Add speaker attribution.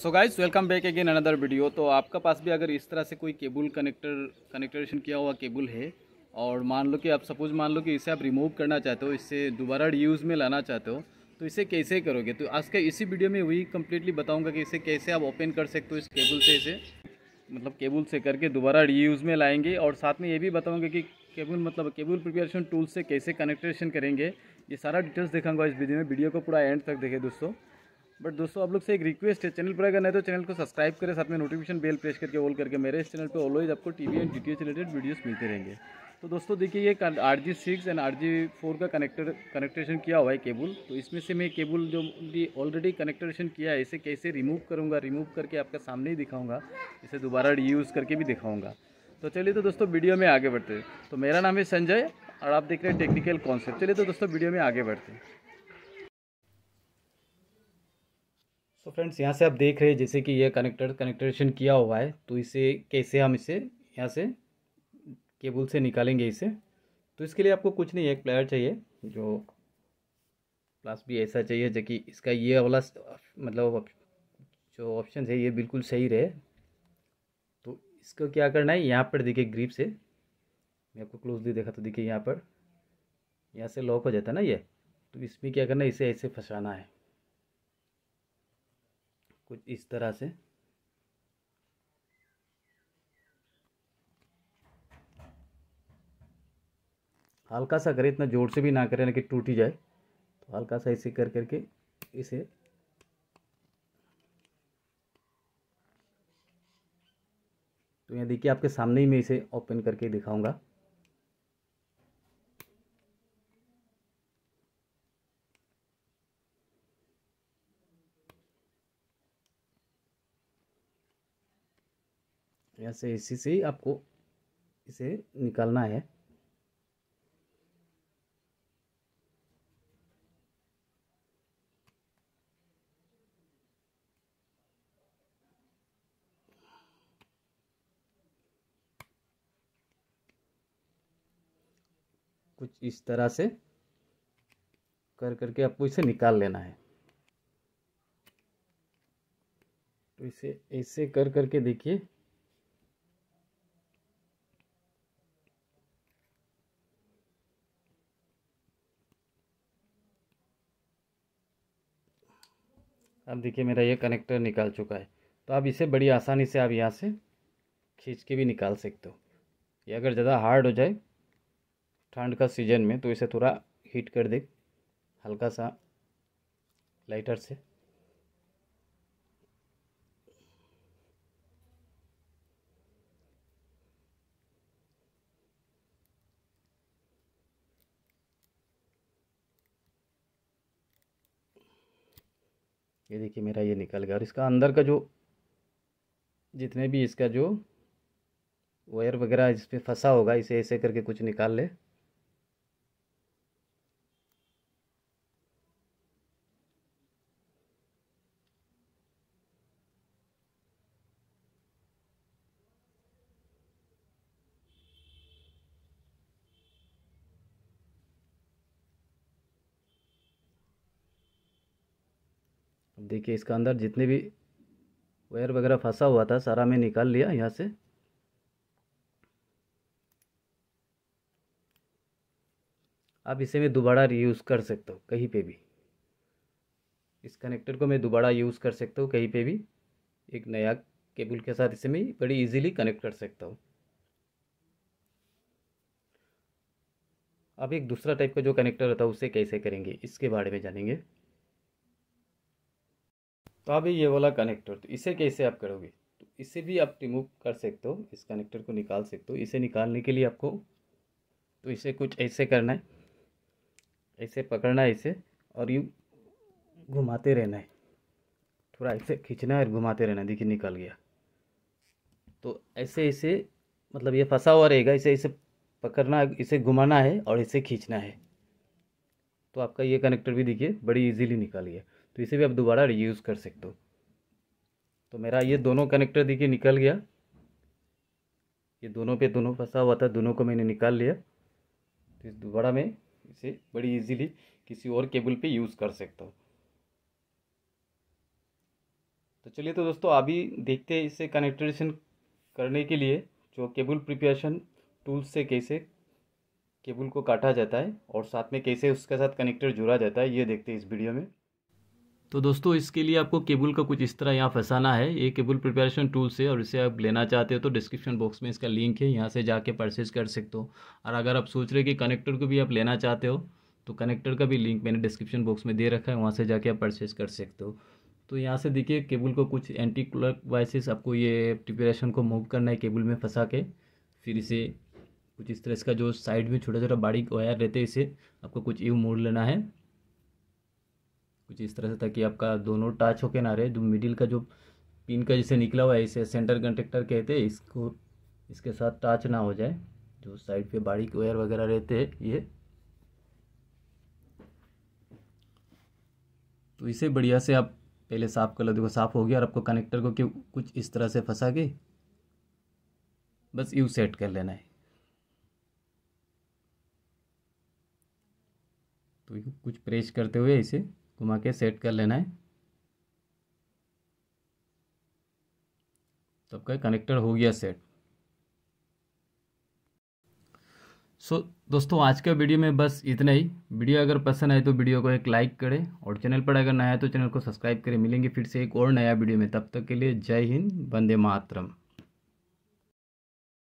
Speaker 1: सो guys welcome back again another video तो आपका पास भी अगर इस तरह से कोई केबल कनेक्टर कनेक्टरेशन किया हुआ केबल है और मान लो कि आप सपोज़ मान लो कि इसे आप रिमूव करना चाहते हो इससे दोबारा यूज़ में लाना चाहते हो तो इसे कैसे करोगे तो आज के इसी वीडियो में वही कम्प्लीटली बताऊँगा कि इसे कैसे आप ओपन कर सकते हो इस केबल से इसे मतलब केबल से करके दोबारा रीयूज़ में लाएंगे और साथ में ये भी बताऊँगा कि केबल मतलब केबल प्रिपेरेशन टूल से कैसे कनेक्टेशन करेंगे ये सारा डिटेल्स दिखाऊंगा इस वीडियो में वीडियो को पूरा एंड तक देखें दोस्तों बट दोस्तों आप लोग से एक रिक्वेस्ट है चैनल पर अगर नहीं तो चैनल को सब्सक्राइब करें साथ में नोटिफिकेशन बेल प्रेस करके ऑल करके मेरे इस चैनल पे ऑलवेज आपको TV and D related videos मिलते रहेंगे तो दोस्तों देखिए ये R G six and R G four का कनेक्टर कनेक्टेशन किया हुआ है केबल तो इसमें से मैं केबल जो ऑलरेडी कनेक्टेशन किया है इसे कैसे रिमूव करूँगा रिमूव करके आपका सामने ही दिखाऊँगा इसे दोबारा रीयूज़ करके भी दिखाऊँगा तो चलिए तो दोस्तों वीडियो में आगे बढ़ते तो मेरा नाम है संजय और आप देख रहे हैं टेक्निकल कॉन्सेप्ट चलिए तो दोस्तों वीडियो में आगे बढ़ते हैं सो फ्रेंड्स यहाँ से आप देख रहे हैं जैसे कि यह कनेक्टर कनेक्टेशन किया हुआ है तो इसे कैसे हम इसे यहाँ से केबल से निकालेंगे इसे तो इसके लिए आपको कुछ नहीं एक प्लेयर चाहिए जो प्लस भी ऐसा चाहिए जो कि इसका ये वाला मतलब जो ऑप्शन है ये बिल्कुल सही रहे तो इसको क्या करना है यहाँ पर देखिए ग्रीप से मैं आपको क्लोजली देखा तो देखिए यहाँ पर यहाँ से लॉक हो जाता है ना ये तो इसमें क्या करना है इसे ऐसे फंसाना है कुछ इस तरह से हल्का सा करें इतना जोर से भी ना करें ना कि टूट ही जाए तो हल्का सा इसे कर करके इसे तो यहाँ देखिए आपके सामने ही मैं इसे ओपन करके दिखाऊंगा ऐसे इसी से ही आपको इसे निकालना है कुछ इस तरह से कर करके आपको इसे निकाल लेना है तो इसे ऐसे कर करके देखिए अब देखिए मेरा ये कनेक्टर निकाल चुका है तो आप इसे बड़ी आसानी से आप यहाँ से खींच के भी निकाल सकते हो ये अगर ज़्यादा हार्ड हो जाए ठंड का सीजन में तो इसे थोड़ा हीट कर दे हल्का सा लाइटर से ये देखिए मेरा ये निकल गया और इसका अंदर का जो जितने भी इसका जो वायर वगैरह इस पर फंसा होगा इसे ऐसे करके कुछ निकाल ले देखिए इसका अंदर जितने भी वायर वगैरह फंसा हुआ था सारा मैं निकाल लिया यहाँ से आप इसे मैं दोबारा रीयूज़ कर सकता हूँ कहीं पे भी इस कनेक्टर को मैं दोबारा यूज़ कर सकता हूँ कहीं पे भी एक नया केबल के साथ इसे मैं बड़ी इजीली कनेक्ट कर सकता हूँ अब एक दूसरा टाइप का जो कनेक्टर होता है उसे कैसे करेंगे इसके बारे में जानेंगे तो अभी ये वाला कनेक्टर तो इसे कैसे आप करोगे तो इसे भी आप रिमूव कर सकते हो इस कनेक्टर को निकाल सकते हो इसे निकालने के लिए आपको तो इसे कुछ ऐसे करना है ऐसे पकड़ना है इसे और यू घुमाते रहना है थोड़ा ऐसे खींचना है और घुमाते रहना है देखिए निकल गया तो ऐसे ऐसे मतलब ये फंसा हुआ रहेगा इसे ऐसे पकड़ना इसे घुमाना है और इसे खींचना है तो आपका ये कनेक्टर भी देखिए बड़ी इजीली निकाल गया तो इसे भी आप दोबारा रीयूज़ कर सकते हो तो मेरा ये दोनों कनेक्टर देखिए निकल गया ये दोनों पे दोनों फंसा हुआ था दोनों को मैंने निकाल लिया तो इस दोबारा मैं इसे बड़ी इजीली किसी और केबल पे यूज़ कर सकता हूँ तो चलिए तो दोस्तों अभी देखते हैं इसे कनेक्टेशन करने के लिए जो केबल प्रिपरेशन टूल्स से कैसे केबल को काटा जाता है और साथ में कैसे उसके साथ कनेक्टर जुड़ा जाता है ये देखते हैं इस वीडियो में तो दोस्तों इसके लिए आपको केबल का कुछ इस तरह यहाँ फंसाना है ये केबल प्रिपरेशन टूल से और इसे आप लेना चाहते हो तो डिस्क्रिप्शन बॉक्स में इसका लिंक है यहाँ से जाके परचेज कर सकते हो और अगर आप सोच रहे कि कनेक्टर को भी आप लेना चाहते हो तो कनेक्टर का भी लिंक मैंने डिस्क्रिप्शन बॉक्स में दे रखा है वहाँ से जाके आप परचेज कर सकते हो तो यहाँ से देखिए केबल को कुछ एंटी क्लॉक वाइसेस आपको ये प्रिपरेशन को मूव करना है केबल में फंसा के फिर इसे कुछ इस तरह इसका जो साइड में छोटा छोटा बारीक वायर रहते हैं इसे आपको कुछ यू मोड़ लेना है कुछ इस तरह से ताकि आपका दोनों टच होके ना रहे जो मिडिल का जो पिन का जैसे निकला हुआ है इसे सेंटर कंटेक्टर कहते हैं इसको इसके साथ टच ना हो जाए जो साइड पे बारीक वायर वगैरह रहते हैं ये तो इसे बढ़िया से आप पहले साफ़ कर लो देखो साफ़ हो गया और आपको कनेक्टर को क्यों कुछ इस तरह से फंसा के बस यू सेट कर लेना है तो कुछ प्रेस करते हुए इसे घुमा के सेट कर लेना है तो आपका कनेक्टर हो गया सेट सो so, दोस्तों आज का वीडियो में बस इतना ही वीडियो अगर पसंद आए तो वीडियो को एक लाइक करें और चैनल पर अगर नया है तो चैनल को सब्सक्राइब करें मिलेंगे फिर से एक और नया वीडियो में तब तक के लिए जय हिंद वंदे मातरम